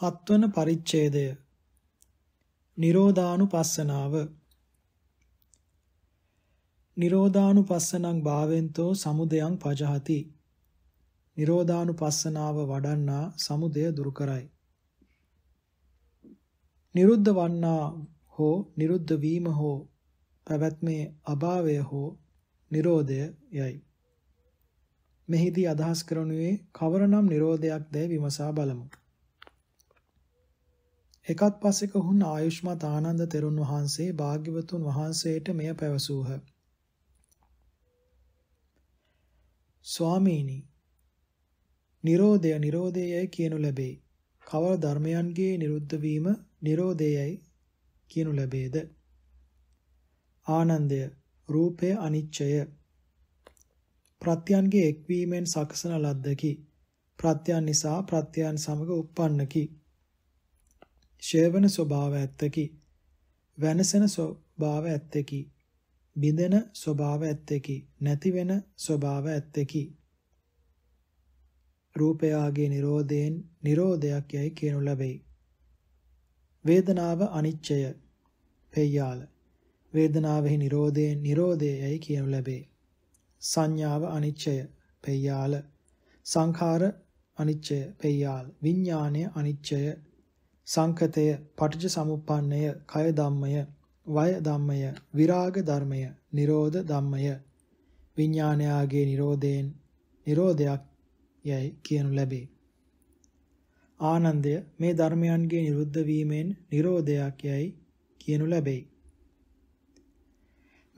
හත්වන පරිච්ඡේදය නිරෝධානුපස්සනාව නිරෝධානුපස්සනං භාවෙන්තෝ සමුදයං පජහති නිරෝධානුපස්සනාව වඩන්නා සමුදය දුරු කරයි නිරුද්ධ වන්නා හෝ නිරුද්ධ වීම හෝ පැවැත්මේ අභාවය හෝ නිරෝධය යයි මෙහිදී අදහස් කරනුවේ කවරනම් නිරෝධයක්දැයි විමසා බලමු එකත් පසෙක හුන් ආයුෂ්මත් ආනන්ද තෙරුන් වහන්සේ භාග්‍යවතුන් වහන්සේට මෙය පැවසූහ. ස්වාමීනි නිරෝධය නිරෝධයයි කියනු ලැබේ. කවර ධර්මයන්ගේ නිරුද්ධ වීම නිරෝධයයි කියනු ලැබේද? ආනන්දය රූපය අනිච්චය. ප්‍රත්‍යයන්ගේ එක්වීමෙන් සකසන ලද්දකි. ප්‍රත්‍යයන් නිසා ප්‍රත්‍යයන් සමග උප්පන්නකි. ශේවන ස්වභාව ඇත්තකි. වෙනසෙන ස්වභාව ඇත්තකි. බිඳෙන ස්වභාව ඇත්තකි. නැතිවෙන ස්වභාව ඇත්තකි. රූපයාගේ Nirodhayen Nirodhayak යයි කියනු ලැබේ. වේදනාව අනිච්චය. පෙය්‍යාල. වේදනාවෙහි Nirodhayen Nirodhaye යයි කියනු ලැබේ. සංඥාව අනිච්චය. පෙය්‍යාල. සංඛාර අනිච්චය. පෙය්‍යාල. විඥාණය අනිච්චය. සංකතය, පටිච්ච සමුප්පන්නය, කය ධම්මය, වය ධම්මය, විරාග ධර්මය, නිරෝධ ධම්මය. විඥානයාගේ නිරෝධයෙන් නිරෝධයක් යයි කියනු ලැබේ. ආනන්දය මේ ධර්මයන්ගේ නිරුද්ධ වීමෙන් නිරෝධයක් යයි කියනු ලැබෙයි.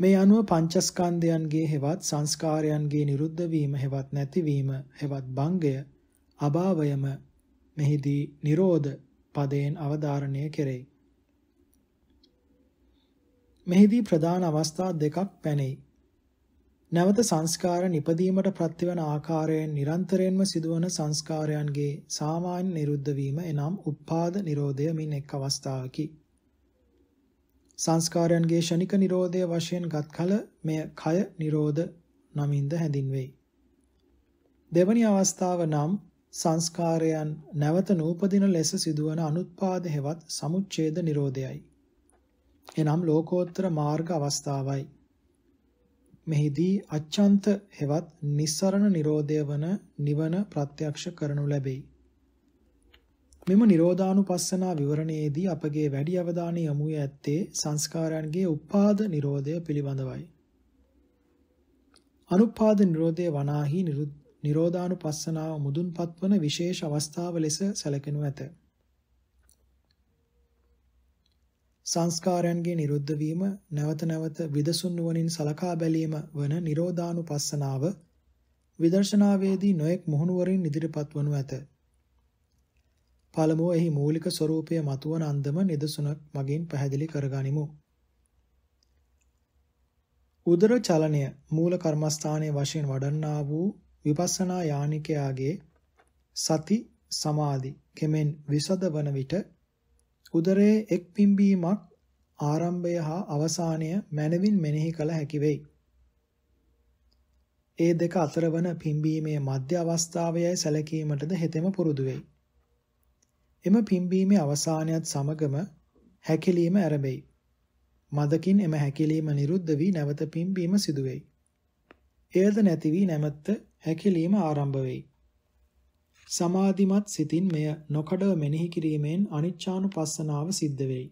මේ අනුව පංචස්කන්ධයන්ගේ හෙවත් සංස්කාරයන්ගේ නිරුද්ධ වීම හෙවත් නැතිවීම හෙවත් භංගය අභාවයම මෙහිදී නිරෝධ පදයෙන් අවධාරණය කෙරෙයි. මෙහිදී ප්‍රධාන අවස්ථා දෙකක් පැනෙයි. නැවත සංස්කාර නිපදීමට ප්‍රතිවන ආකාරයෙන් නිරන්තරයෙන්ම සිදුවන සංස්කාරයන්ගේ සාමාන්‍ය නිරුද්ධ වීම එනම් උප්පාද නිරෝධය මින් එක් අවස්ථාවකි. සංස්කාරයන්ගේ ෂණික නිරෝධය වශයෙන් ගත්කල මෙය කය නිරෝධ නමින්ද හැඳින්වෙයි. දෙවැනි අවස්ථාව නම් සංස්කාරයන් නැවත නූපදින ලෙස සිදුවන අනුත්පාද හේවත් සමුච්ඡේද නිරෝධයයි. එනම් ලෝකෝත්තර මාර්ග අවස්ථාවයි. මෙහිදී අච්ඡන්ත හේවත් නිස්සරණ නිරෝධය වන නිවන ප්‍රත්‍යක්ෂ කරනු ලැබෙයි. මෙම නිරෝධානුපස්සනා විවරණයේදී අපගේ වැඩි අවධානය යොමු ඇත්තේ සංස්කාරයන්ගේ උපාද නිරෝධය පිළිබඳවයි. අනුපාද නිරෝධය වනාහි නිරෝධානුපස්සනාව මුදුන්පත් වන විශේෂ අවස්ථාව ලෙස සැලකෙනු ඇත. සංස්කාරයන්ගේ නිරුද්ධ වීම නැවත නැවත විදසුන් නුවණින් සලකා බැලීම වන නිරෝධානුපස්සනාව විදර්ශනාවේදී නොඑක් මොහුනුවරින් ඉදිරිපත් වනු ඇත. පළමුව එහි මූලික ස්වરૂපය මතුවන අන්දම නිදසුනක් මගින් පැහැදිලි කරගනිමු. උදර චලනය මූල කර්මස්ථානයේ වශයෙන් වඩන්නා වූ විපස්සනා යානිකයාගේ සති සමාධි කෙමෙන් විසද වන විට උදරයේ එක් පිම්බීමක් ආරම්භය හා අවසානය මනවින් මෙනෙහි කළ හැකි වෙයි. ඒ දෙක අතර වන පිම්බීමේ මධ්‍ය අවස්ථාවයයි සැලකීමටද හෙතෙම පුරුදු වෙයි. එම පිම්බීමේ අවසානයත් සමගම හැකිලීම ඇරඹෙයි. මදකින් එම හැකිලීම නිරුද්ධ වී නැවත පිම්බීම සිදු වෙයි. එයද නැති වී නැමැත්ත හැකිලීම ආරම්භ වෙයි. සමාධිමත් සිතින් මෙය නොකඩව මෙනෙහි කිරීමෙන් අනිච්චානුපස්සනාව සිද්ධ වෙයි.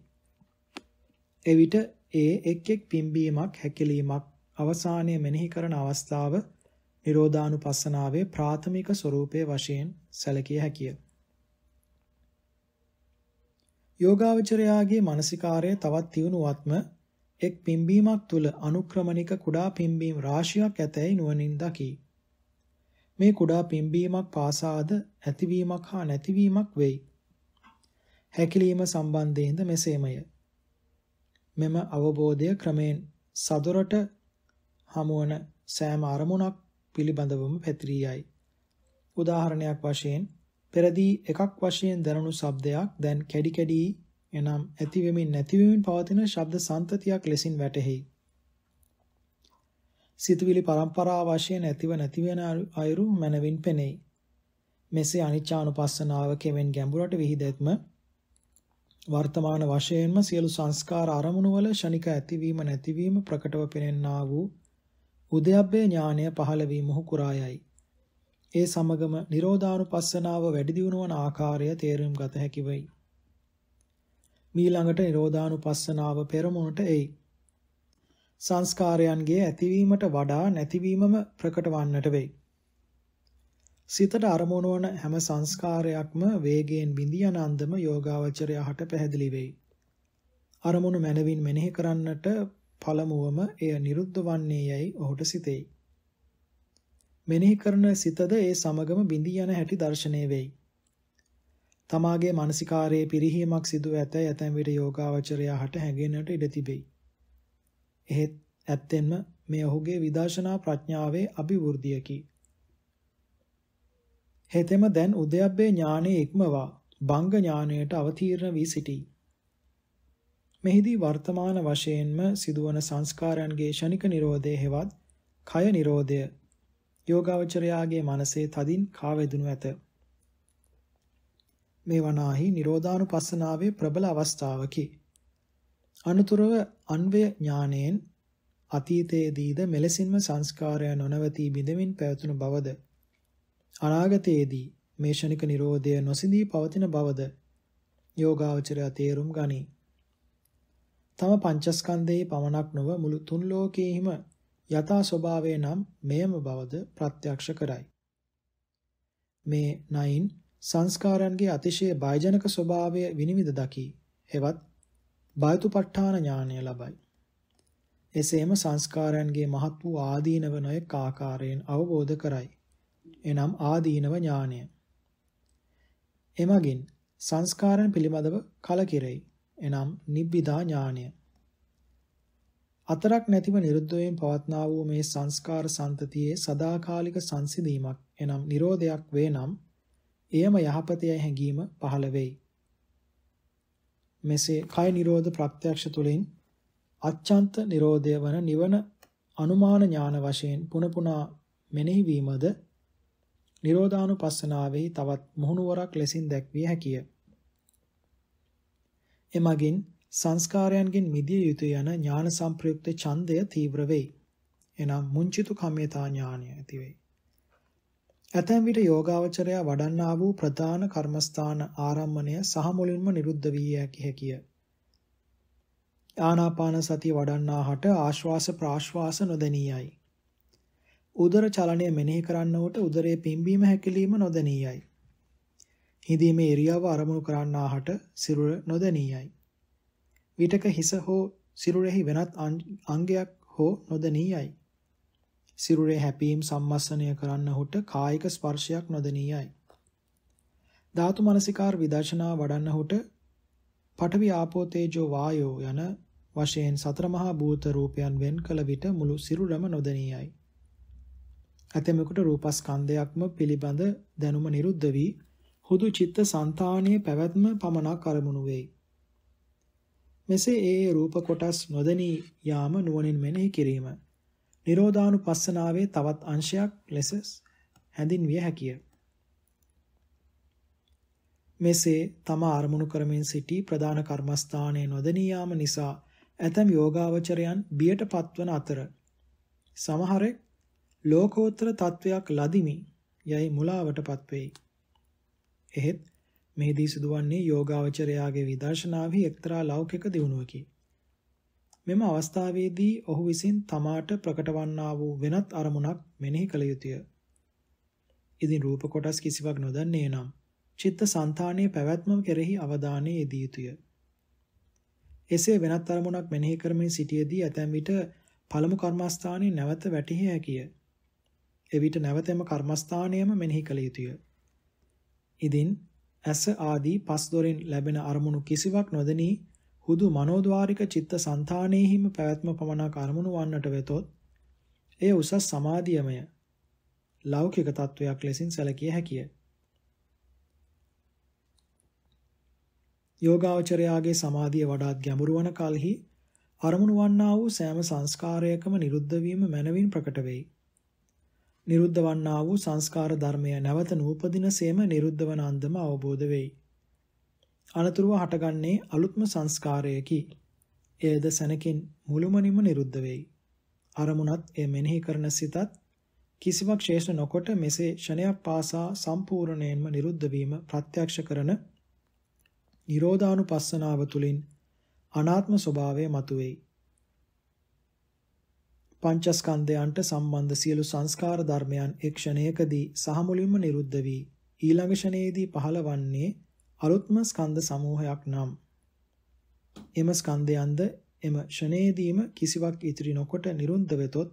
එවිට ඒ එක් එක් පිම්බීමක් හැකිලීමක් අවසානය මෙනෙහි කරන අවස්ථාව නිරෝධානුපස්සනාවේ ප්‍රාථමික ස්වરૂපයේ වශයෙන් සැලකිය හැකිය. යෝගාවචරයාගේ මානසිකාරය තවත් තියුණුවත්ම එක් පිම්බීමක් තුල අනුක්‍රමණික කුඩා පිම්බීම් රාශියක් ඇතැයි නුවණින් දකි. මේ කුඩා පිම්බීමක් පාසාද ඇතිවීමක් හා නැතිවීමක් වෙයි. හැකිලීම සම්බන්ධයෙන්ද මෙසේමය. මෙම අවබෝධය ක්‍රමෙන් සදොරට හමුවන සෑම අරමුණක් පිළිබඳවම පැතිරී යයි. උදාහරණයක් වශයෙන් පෙරදී එකක් වශයෙන් දැනුණු ශබ්දයක් දැන් කැඩි කැඩි එනම් ඇතිවෙමින් නැතිවෙමින් පවතින ශබ්ද සම්තතියක් ලෙසින් වැටහෙයි. සිතුවිලි පරම්පරාව වශයෙන් ඇතිව නැතිවෙන අයුරු මනවින් පෙනෙයි. මෙසේ අනිච්චානුපස්සනාව කෙමෙන් ගැඹුරට විහිදෙත්ම වර්තමාන වශයෙන්ම සියලු සංස්කාර අරමුණු වල ෂණික ඇතිවීම නැතිවීම ප්‍රකටව පෙනෙන්නා වූ උද්‍යප්පේ ඥානය පහළ වීම හුකුරායයි. ඒ සමගම නිරෝධානුපස්සනාව වැඩි දියුණු වන ආකාරය තේරුම් ගත හැකි වෙයි. මීළඟට නිරෝධානුපස්සනාව පෙරමුණට එයි. සංස්කාරයන්ගේ ඇතිවීමට වඩා නැතිවීමම ප්‍රකට වන්නට වෙයි. සිතට අරමුණු වන හැම සංස්කාරයක්ම වේගයෙන් බිඳී යන අන්දම යෝගාවචරය හට පැහැදිලි වෙයි. අරමුණු මනවින් මෙනෙහි කරන්නට පළමුවම එය නිරුද්ධ වන්නේ යයි ඔහුට සිතෙයි. මෙනෙහි කරන සිතද ඒ සමගම බිඳී යන හැටි දර්ශනය වෙයි. තමාගේ මානසිකාරයේ පිරිහීමක් සිදු ඇතැයි ඇතැම් විට යෝගාවචරයා හට හැඟෙන්නට ඉඩ තිබේ. එහෙත් ඇත්තෙන්ම මේ ඔහුගේ විදර්ශනා ප්‍රඥාවේ අභිවෘද්ධියකි. හෙතෙම දැන් උද්‍යප්පේ ඥානයේ ඉක්මවා බංග ඥානයට අවතීර්ණ වී සිටී. මෙහිදී වර්තමාන වශයෙන්ම සිදුවන සංස්කාරයන්ගේ ෂණික නිරෝධය හෙවත් කය නිරෝධය යෝගාවචරයාගේ මනසේ තදින් කාවැදුණු ඇත. මේ වනාහි නිරෝධානුපස්සනාවේ ප්‍රබල අවස්ථාවකි. අනුතරව අන්වය ඥානයෙන් අතීතයේදීද මෙලෙසින්ම සංස්කාරය නොනවතී බිඳමින් පැවතුණු බවද අනාගතයේදී මේ ශනික නිරෝධය නොසිඳී පවතින බවද යෝගාවචරය තේරුම් ගනී. තම පංචස්කන්ධයේ පමණක් නොව මුළු තුන් ලෝකයේම යථා ස්වභාවය නම් මෙයම බවද ප්‍රත්‍යක්ෂ කරයි. මේ නයින් සංස්කාරයන්ගේ අතිශය බයජනක ස්වභාවය විනිවිද දකි. හෙවත් බයතුපත්ඨාන ඥානය ලබයි. එසේම සංස්කාරයන්ගේ මහත් වූ ආදීනව නොයෙක් ආකාරයෙන් අවබෝධ කරයි. එනම් ආදීනව ඥානය. එමගින් සංස්කාරයන් පිළිබඳව කලකිරෙයි. එනම් නිබ්බිදා ඥානය. අතරක් නැතිව නිරුද්ධයෙන් පවත්නා වූ මේ සංස්කාර සන්තතියේ සදාකාලික සංසිඳීමක් එනම් Nirodhayak වේ නම් එයම යහපතේ හැඟීම පහළ වෙයි. මෙසේ කය නිරෝධ ප්‍රත්‍යක්ෂ තුලින් අච්ඡන්ත නිරෝධය වන නිවන අනුමාන ඥාන වශයෙන් පුන පුනා මෙනෙහි වීමද නිරෝධානුපස්සනාවේ තවත් මුහුණුවරක් ලෙසින් දැක්විය හැකිය. එමගින් සංස්කාරයන්ගෙන් මිදිය යුතු යන ඥාන සම්ප්‍රයුක්ත ඡන්දය තීව්‍ර වෙයි. එනම් මුංචිතු කමේතා ඥානය ඇති වෙයි. ඇතැම් විට යෝගාවචරයා වඩන්නා වූ ප්‍රධාන කර්මස්ථාන ආරම්මණය සහ මුලින්ම නිරුද්ධ විය හැකිය. ආනාපාන සතිය වඩන්නාහට ආශ්වාස ප්‍රාශ්වාස නොදැනියයි. උදර චලනය මෙනෙහි කරන්නවට උදරයේ පිම්බීම හැකිලිම නොදැනියයි. හිඳීමේ ඉරියව්ව අරමුණු කරන්නාහට සිරුර නොදැනියයි. විටක හිස හෝ සිරුරෙහි වෙනත් අංගයක් හෝ නොදැනියයි. සිරුරේ හැපීම් සම්මස්සනය කරන්නහුට කායික ස්පර්ශයක් නොදෙනියයි. ධාතු මනසිකාර විදර්ශනා වඩන්නහුට පඨවි ආපෝ තේජෝ වායෝ යන වශයෙන් සතර මහා භූත රූපයන් වෙන් කළ විට මුළු සිරුරම නොදෙනියයි. ඇතමෙකුට රූපස්කන්ධයක්ම පිළිබඳ දැනුම නිරුද්ධ වී හුදු චිත්ත సంతානයේ පැවැත්ම පමණක් අරමුණු වෙයි. මෙසේ ඒ රූප කොටස් නොදෙනී යාම නුවණින් මෙනෙහි කිරීම නිරෝධානුපස්සනාවේ තවත් අංශයක් ලෙස හැඳින්විය හැකිය. මෙසේ තම අරමුණු කරමින් සිටි ප්‍රධාන කර්මස්ථානයේ නොදෙනී යාම නිසා ඇතම් යෝගාවචරයන් බියට පත්වන අතර සමහරෙක් ලෝකෝත්තර තත්වයක් ලදිමි යයි මුලාවටපත් වෙයි. එහෙත් මෙහිදී සිදුවන්නේ යෝගාවචරයාගේ විදර්ශනාවෙහි එක්තරා ලෞකික දියුණුවකි. මෙම අවස්ථාවේදී ඔහු විසින් තමාට ප්‍රකටවන්නා වූ වෙනත් අරමුණක් මෙනෙහි කළ යුතුය. ඉදින් රූප කොටස් කිසිවක් නොදන්නේ නම් චිත්ත સંතානයේ පැවැත්ම කෙරෙහි අවධානය යෙදිය යුතුය. එසේ වෙනත් අරමුණක් මෙනෙහි කරමින් සිටියේදී ඇතැම් විට පළමු කර්මස්ථානයේ නැවත වැටිය හැකිය. එවිට නැවතම කර්මස්ථානයම මෙනෙහි කළ යුතුය. ඉදින් ඇස ආදී පස් දොරින් ලැබෙන අරමුණු කිසිවක් නොදෙනී හුදු මනෝද්වාරික චිත්ත સંතානෙහිම පැවැත්ම පමණක් අරමුණු වන්නට වෙතොත් එය උසස් සමාධියමය ලෞකික තත්වයක් ලෙසින් සැලකිය හැකිය. යෝගාවචරයාගේ සමාධිය වඩාත් ගැඹුරු වන කලෙහි අරමුණු වන්නා වූ සෑම සංස්කාරයකම නිරුද්ධ වීම මනවින් ප්‍රකට වෙයි. නිරුද්ධ වන්නා වූ සංස්කාර ධර්මය නැවත නූපදින සේම නිරුද්ධ වන අන්දම අවබෝධ වෙයි. අනතුරුව හටගන්නේ අලුත්ම සංස්කාරයකි. එයද සැනකින් මුළුමනින්ම නිරුද්ධ වෙයි. අරමුණත් එය මෙනෙහි කරන සිතත් කිසිවක් ශේෂ නොකොට මෙසේ ෂණයක් පාසා සම්පූර්ණයෙන්ම නිරුද්ධ වීම ප්‍රත්‍යක්ෂ කරන නිරෝධානුපස්සනාව තුළින් අනාත්ම ස්වභාවය මතුවේයි. පංචස්කන්ධයන්ට සම්බන්ධ සියලු සංස්කාර ධර්මයන් එක් ක්ෂණයකදී සහ මුලින්ම නිරුද්ධ වී ඊළඟ ෂණයේදී පහළවන්නේ අලුත්ම ස්කන්ධ සමූහයක් නම් එම ස්කන්ධයන්ද එම ෂණේදීම කිසිවක් ඉතිරි නොකොට නිරුද්ධ වෙතොත්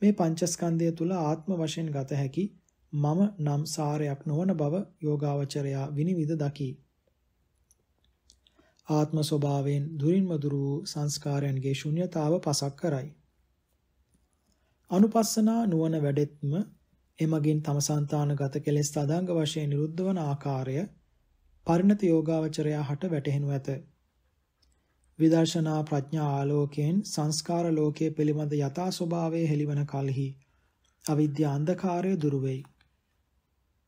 මේ පංචස්කන්ධය තුල ආත්ම වශයෙන් ගත හැකි මම නම් සාරයක් නොවන බව යෝගාවචරයා විනිවිද දකි. ආත්ම ස්වභාවයෙන් දුරින්ම දුර වූ සංස්කාරයන්ගේ ශුන්්‍යතාව පසක් කරයි. අනුපස්සනා නුවණ වැඩෙත්ම එමගින් තම సంతානගත කෙලෙස් තදංග වශයෙන් නිරුද්ධ වන ආකාරය පරිණත යෝගාවචරයා හට වැටහෙනු ඇත. විදර්ශනා ප්‍රඥා ආලෝකයෙන් සංස්කාර ලෝකයේ පිළිබඳ යථා ස්වභාවය හෙළිවන කලෙහි අවිද්‍යා අන්ධකාරය දුර වෙයි.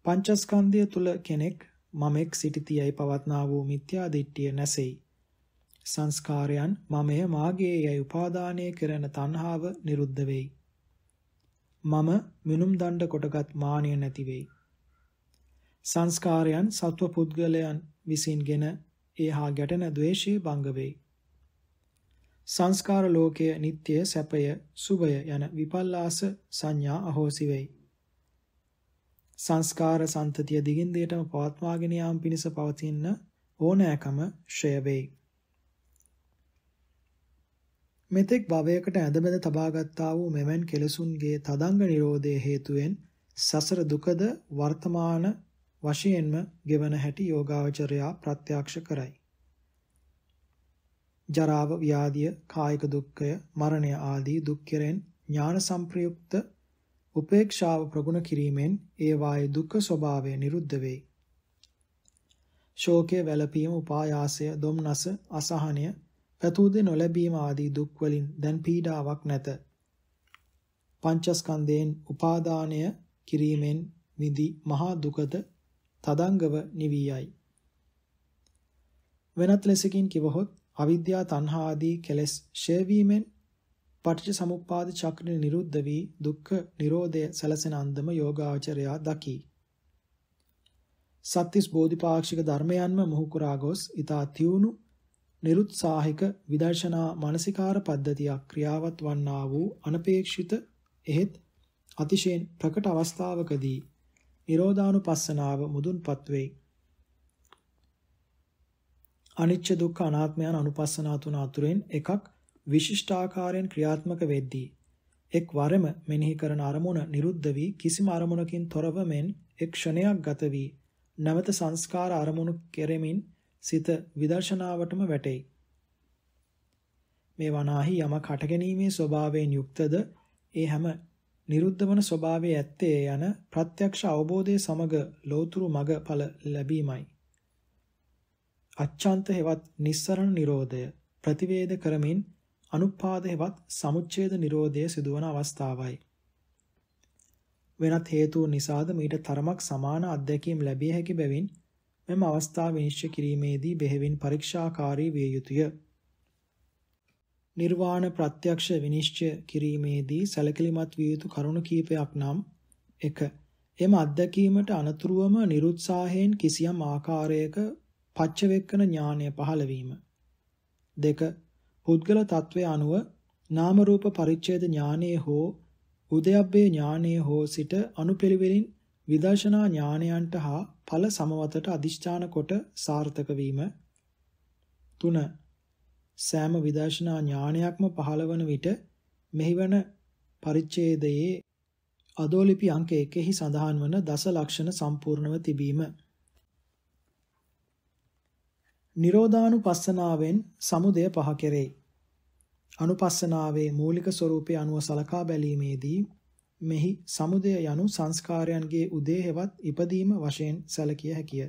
පංචස්කන්ධය තුල කෙනෙක් මමෙක් සිටිතියයි පවත්නා වූ මිත්‍යා දිට්ඨිය නැසෙයි. සංස්කාරයන් මමය මාගේ යයි උපාදානය කරන තණ්හාව නිරුද්ධ වෙයි. මම මිනුම් දණ්ඩ කොටගත් මානිය නැති වෙයි. සංස්කාරයන් සත්ව පුද්ගලයන් විසින්ගෙන ඒ හා ගැටෙන ද්වේෂී භංග වෙයි. සංස්කාර ලෝකය නিত্য සැපය සුභය යන විපල්ලාස සංඥා අහෝසි වෙයි. සංස්කාර සම්තතිය දිගින් දිගටම පවත්වාගෙන යාම පිණිස පවතින ඕනෑකම ශ්‍රය වෙයි. මෙතෙක් භවයකට ඇදබැඳ තබාගත්තා වූ මෙවන් කෙලසුන්ගේ තදංග නිරෝධයේ හේතුවෙන් සසර දුකද වර්තමාන වශයෙන්ම ගෙවන හැටි යෝගාවචරයා ප්‍රත්‍යක්ෂ කරයි. ජරාව, ව්‍යාධිය, කායික දුක්ඛය, මරණය ආදී දුක් කෙරෙන් ඥාන සම්ප්‍රයුක්ත උපේක්ෂාව ප්‍රගුණ කිරීමෙන් ඒ වායේ දුක්ඛ ස්වභාවය නිරුද්ධ වෙයි. ශෝකය, වැළපීම, උපායාසය, දුම්නස, අසහනය, පැතූද නොලැබීම ආදී දුක් වලින් දැන් පීඩාවක් නැත. පංචස්කන්ධයෙන් උපාදානය කිරීමෙන් විදි මහා දුකද තදංගව නිවියයි. වෙනත් ලෙසකින් කිවහොත් අවිද්‍යා තණ්හා ආදී කෙලෙස් ඡේවීමෙන් පටිච්ච සමුප්පාද චක්‍රය නිරුද්ධ වී දුක්ඛ නිරෝධය සැලසෙන අන්දම යෝගාචරයා දකි. සත්‍තිස් බෝධිපාක්ෂික ධර්මයන්ම මොහු කුරා ගොස් ඊතා තියුණු නිරුත්සාහික විදර්ශනා මානසිකාර පද්ධතියක් ක්‍රියාවත් වන්නා වූ අනපේක්ෂිත එහෙත් අතිශයින් ප්‍රකට අවස්ථාවකදී නිරෝධානුපස්සනාව මුදුන්පත් වෙයි. අනිච්ච දුක්ඛ අනාත්ම යන අනුපස්සනා තුන අතුරෙන් එකක් විශිෂ්ටාකාරයෙන් ක්‍රියාත්මක වෙද්දී එක් වරම මෙනෙහි කරන අරමුණ නිරුද්ධ වී කිසිම අරමුණකින් තොරව මෙන් එක් ක්ෂණයක් ගත වී නැවත සංස්කාර අරමුණු කෙරෙමින් සිත විදර්ශනාවටම වැටේ. මේ වනාහි යමක් හටගැනීමේ ස්වභාවයෙන් යුක්තද ඒ හැම නිරුද්ධ වන ස්වභාවයේ ඇත්තේ යන ප්‍රත්‍යක්ෂ අවබෝධයේ සමග ලෝතුරු මග ඵල ලැබීමයි. අච්ඡාන්ත හේවත් නිස්සරණ නිරෝධය ප්‍රතිවේද කරමින් අනුපාද හේවත් සමුච්ඡේද නිරෝධය සිදුවන අවස්ථාවයි. වෙනත් හේතුන් නිසාද මීට තරමක් සමාන අත්දැකීම් ලැබිය හැකි බැවින් මෙම අවස්ථාව විනිශ්චය කිරීමේදී බෙහෙවින් පරීක්ෂාකාරී විය යුතුය. නිර්වාණ ප්‍රත්‍යක්ෂ විනිශ්චය කිරීමේදී සැලකිලිමත් විය යුතු කරුණු කීපයක් නම් 1. එම අත්දැකීමට අනතුරුවම නිරුත්සාහයෙන් කිසියම් ආකාරයක පච්චවෙක්කන ඥානය පහළ වීම. 2. පුද්ගල తත්වයේ අනුව නාම රූප පරිච්ඡේද ඥානයේ හෝ උදයබ්බේ ඥානයේ හෝ සිට අනුපිළිවෙලින් විදර්ශනා ඥානයන්ට හා ඵල සමවතට අදිෂ්ඨාන කොට සාර්ථක වීම 3 සෑම විදර්ශනා ඥානයක්ම පහළවන විට මෙහිවන පරිච්ඡේදයේ අදෝලිපි අංක 1 සඳහන් වන දස ලක්ෂණ සම්පූර්ණව තිබීම. නිරෝධානුපස්සනාවෙන් සමුදය පහ කෙරේ. අනුපස්සනාවේ මූලික ස්වરૂපය අනුව සලකා බැලීමේදී මෙහි සමුදය යනු සංස්කාරයන්ගේ උදේහෙවත් ඉපදීම වශයෙන් සැලකිය හැකිය.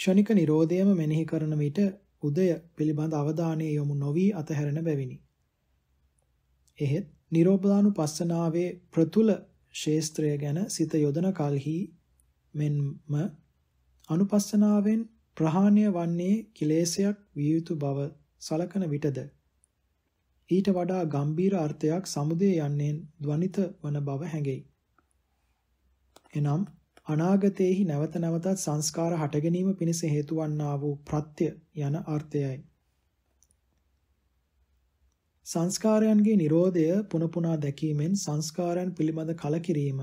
ෂණික Nirodhayම මෙනෙහි කරන විට උදය පිළිබඳ අවධානය යොමු නොවි අතහැරෙන බැවිනි. එහෙත් Nirodhanupassanaවේ ප්‍රතුල ශේස්ත්‍රය ගැන සිත යොදන කලෙහි මෙන්ම අනුපස්සනාවෙන් ප්‍රහාණය වන්නේ කිලේශයක් විය යුතු බව සලකන විටද ඊට වඩා ගම්බීර අර්ථයක් සමුදේ යන්නේ ධ්වනිත වන බව හැඟෙයි. එනම් අනාගතයේහි නැවත නැවතත් සංස්කාර හට ගැනීම පිණිස හේතු වන්නා වූ ප්‍රත්‍ය යන අර්ථයයි. සංස්කාරයන්ගේ Nirodhaය පුන පුනා දැකීමෙන් සංස්කාරයන් පිළිබඳ කලකිරීම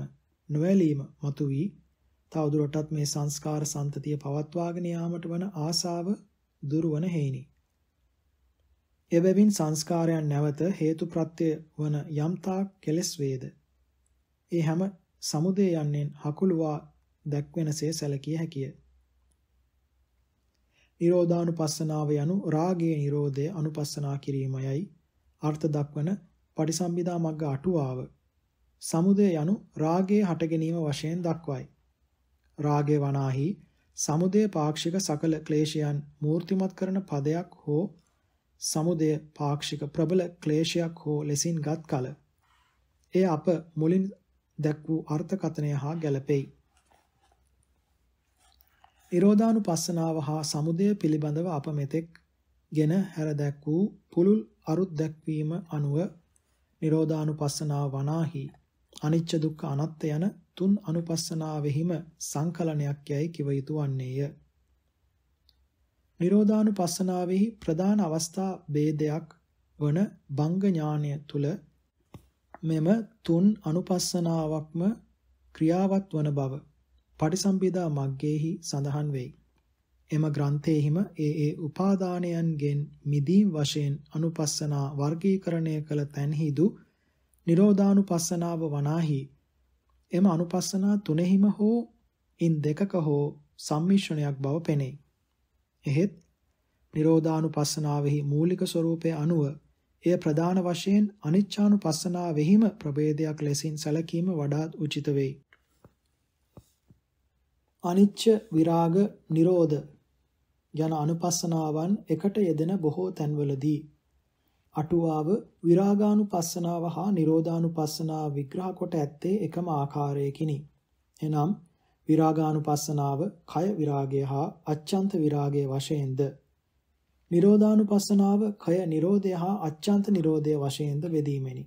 නොඇලීම මතුවී තවදුරටත් මේ සංස්කාර සම්තතිය පවත්වාගෙන යාමට වන ආසාව දුරවන හේිනි. එබැවින් සංස්කාරයන් නැවත හේතු ප්‍රත්‍ය වන යම්තාක් කෙලස් වේද. ඒ හැම සමුදය යන්නෙන් හකුළුවා දැක්වෙනසේ සැලකිය හැකිය. නිරෝධානුපස්සනාව යනු රාගයේ නිරෝධය අනුපස්සනා කිරීමයයි අර්ථ දක්වන පටිසම්භිදා මග්ග අටුවාව. සමුදය යනු රාගයේ හට ගැනීම වශයෙන් දක්වයි. රාගේ වනාහි සමුදය පාක්ෂික සකල ක්ලේශයන් මූර්තිමත් කරන පදයක් හෝ සමුදය පාක්ෂික ප්‍රබල ක්ලේශයක් හෝ ලෙසින් ගත් කල. එය අප මුලින් දැක් වූ අර්ථකථනය හා ගැලපෙයි. ඊරෝදානුපස්සනාව හා සමුදය පිළිබඳව අප මෙතෙක් ගෙන හැර දැක් වූ පුළුල් අරුත් දැක්වීම අනුව නිරෝධානුපස්සනාව වනාහි අනිච්ච දුක්ඛ අනාත්ත යන තුන් අනුපස්සනාවෙහිම සංකලනයක් යයි කිව යුතු වන්නේය. නිරෝධානුපස්සනාවෙහි ප්‍රධාන අවස්ථා ભેදයක් වන බංග ඥානය තුල මෙම තුන් අනුපස්සනාවක්ම ක්‍රියාවත් වන බව පටිසම්භිදා මග්ගේහි සඳහන් වෙයි. එම ග්‍රන්ථයෙහිම ඒ ඒ උපාදානයන්ගෙන් මිදීම් වශයෙන් අනුපස්සනා වර්ගීකරණය කළ තැන්හිදු නිරෝධානුපස්සනාව වනාහි එම අනුපස්සනා තුනෙහිම හෝ ඉන් දෙකක හෝ සම්මිශ්‍රණයක් බව පෙනේ. එහෙත් නිරෝධානුපස්සනාවෙහි මූලික ස්වરૂපය අනුව එය ප්‍රධාන වශයෙන් අනිච්චානුපස්සනාවෙහිම ප්‍රභේදයක් ලෙසින් සැලකීම වඩාත් උචිත වෙයි. අනිච්ච විරාග නිරෝධ යන අනුපස්සනාවන් එකට යෙදෙන බොහෝ තැන්වලදී අටුවාව විරාගානුපස්සනාව හා නිරෝධානුපස්සනාව විග්‍රහ කොට ඇත්තේ එකම ආකාරයකිනි. එනම් විරාගානුපස්සනාව කය විරාගය හා අච්ඡන්ත විරාගය වශයෙන්ද නිරෝධානුපස්සනාව කය නිරෝධය හා අච්ඡන්ත නිරෝධය වශයෙන්ද බෙදීමෙනි.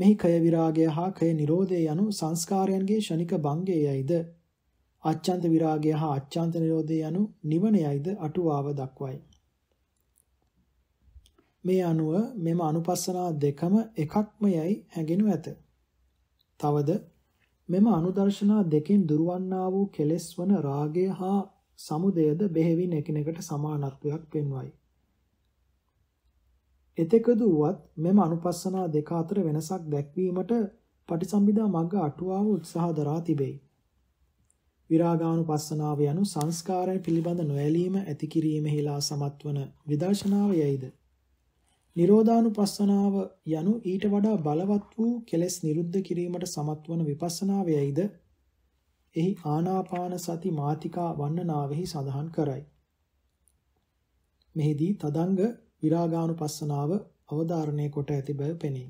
මෙහි කය විරාගය හා කය නිරෝධය යනු සංස්කාරයන්ගේ ෂණික භංගයයිද අච්ඡන්ත විරාගය හා අච්ඡන්ත නිරෝධය යනු නිවනයයිද අටුවාව දක්වයි. මේ අනුව මෙම අනුපස්සනා දෙකම එකක්ම යයි හැඟෙනු ඇත. තවද මෙම අනුදර්ශනා දෙකෙන් දුරවන්නා වූ කෙලෙස් වන රාගය හා සමුදයද බෙහෙවින් එකිනෙකට සමානත්වයක් පෙන්වයි. එතෙකද වුවත් මෙම අනුපස්සනා දෙක අතර වෙනසක් දැක්වීමට පටිසම්භිදා මග්ග අටුවාව උත්සාහ දරා තිබේ. විරාගානුපස්සනාව යනු සංස්කාරයන් පිළිබඳ නොඇලීම ඇති කිරීමෙහිලා සමත්වන විදර්ශනාව යයිද. නිරෝධානුපස්සනාව යනු ඊට වඩා බලවත් වූ කෙලෙස් නිරුද්ධ කිරීමට සමත්වන විපස්සනාව යයිද එහි ආනාපාන සති මාතිකා වන්නනාවෙහි සඳහන් කරයි. මෙහිදී තදංග විරාගානුපස්සනාව අවධාරණය කොට ඇති බව පෙනේ.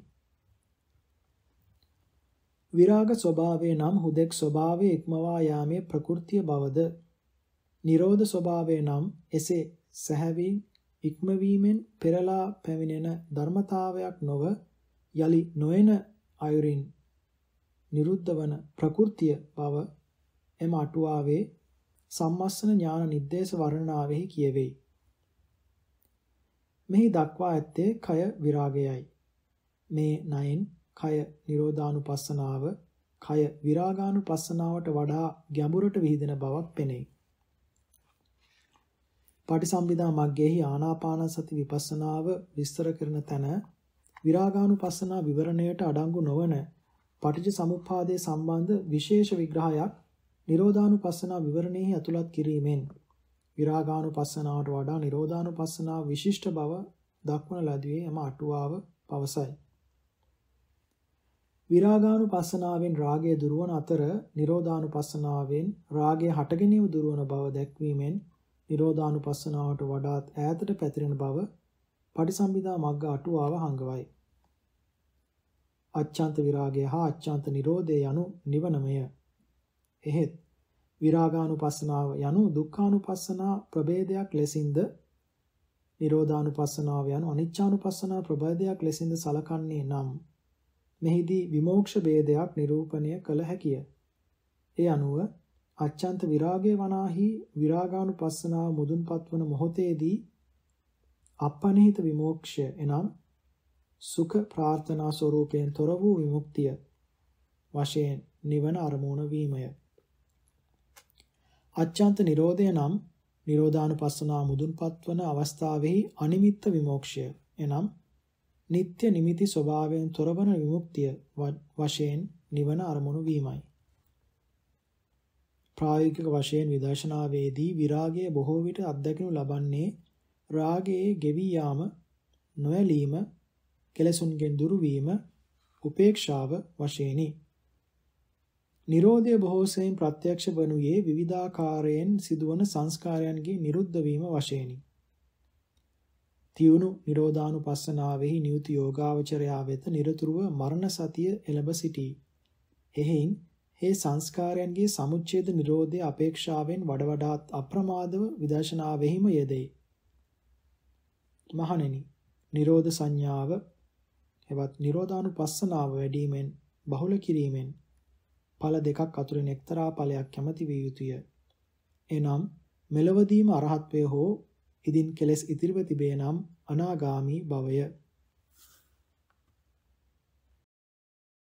විරාග ස්වභාවය නම් හුදෙක් ස්වභාවයේ ඉක්මවා යාමේ ප්‍රකෘතිය බවද නිරෝධ ස්වභාවය නම් එසේ සැහැවී ඉක්මවීමෙන් පෙරලා පැමිණෙන ධර්මතාවයක් නොව යලි නොයන අයුරින් නිරුද්ධ වන ප්‍රකෘතිය බව එම අටුවාවේ සම්මස්සන ඥාන නිर्देश වර්ණනාවෙහි කියවෙයි. මෙහි දක්වා ඇත්තේ කය විරාගයයි. මේ නයෙන් කය නිරෝධානුපස්සනාව, කය විරාගානුපස්සනාවට වඩා ගැඹුරට විහිදෙන බවක් පෙනේ. පටිසම්භිදා මග්ගෙහි ආනාපාන සති විපස්සනාව විස්තර කරන තැන විරාගානුපස්සනා විවරණයට අඩංගු නොවන පටිච්ච සමුප්පාදයේ සම්බන්ධ විශේෂ විග්‍රහයක් නිරෝධානුපස්සනා විවරණයෙහි ඇතුළත් කිරීමෙන් විරාගානුපස්සනාවට වඩා නිරෝධානුපස්සනාව විශිෂ්ට බව දක්වන ලදී එම අටුවාව පවසයි. විරාගානුපස්සනාවෙන් රාගය දුරවන අතර නිරෝධානුපස්සනාවෙන් රාගය හටගැනීම දුරවන බව දැක්වීමෙන් නිරෝධානුපස්සනාවට වඩාත් ඈතට පැතිරෙන බව පටිසම්භිදා මග්ග අටුවාව හංගවයි. අච්ඡාන්ත විරාගය හා අච්ඡාන්ත නිරෝධය යනු නිවනමය. එහෙත් විරාගානුපස්සනාව යනු දුක්ඛානුපස්සනා ප්‍රභේදයක් ලෙසින්ද නිරෝධානුපස්සනාව යනු අනිච්චානුපස්සනා ප්‍රභේදයක් ලෙසින්ද සලකන්නේ නම් මෙහිදී විමෝක්ෂ ભેදයක් නිරූපණය කළ හැකිය. ඒ අනුව අච්ඡන්ත විරාගය වනාහි විරාගානුපස්සනාව මුදුන්පත් වන මොහොතේදී අපනහිත විමෝක්ෂය එනම් සුඛ ප්‍රාර්ථනා ස්වરૂපයෙන් තොර වූ විමුක්තිය වශයෙන් නිවන අරමුණ වීමය. අච්ඡන්ත නිරෝධය නම් නිරෝධානුපස්සනා මුදුන්පත් වන අවස්ථාවෙහි අනිමිත්ත විමෝක්ෂය එනම් නিত্য නිමිති ස්වභාවයෙන් තොරවන විමුක්තිය වශයෙන් නිවන අරමුණු වීමයි. ප්‍රායෝගික වශයෙන් විදර්ශනාවේදී විරාගය බොහෝ විට අත්දැකනු ලබන්නේ රාගයේ ගෙවී යාම, නොඇලීම, කෙලසුන්ගෙන් දුරු වීම, උපේක්ෂාව වශයෙනි. නිරෝධය බොහෝසයෙන් ප්‍රත්‍යක්ෂ වනුයේ විවිධාකාරයෙන් සිදුවන සංස්කාරයන්ගේ නිරුද්ධ වීම වශයෙනි. තියුණු නිරෝධානුපස්සනාවෙහි නියුති යෝගාවචරයා වෙත නිරතුරුව මරණ සතිය එළඹ සිටී. එහෙන් මේ සංස්කාරයන්ගේ සමුච්ඡේද නිරෝධය අපේක්ෂාවෙන් වඩවඩාත් අප්‍රමාදව විදර්ශනාවෙහිම යෙදේ. මහණෙනි, නිරෝධ සංඥාව එවත් නිරෝධානුපස්සනාව වැඩිමෙන් බහුල කිරීමෙන් ඵල දෙකක් අතුරින් එක්තරා ඵලයක් කැමති විය යුතුය. එනම් මෙලවදීම අරහත්වය හෝ ඉදින් කෙලෙස් ඉතිරිව තිබේ නම් අනාගාමි භවය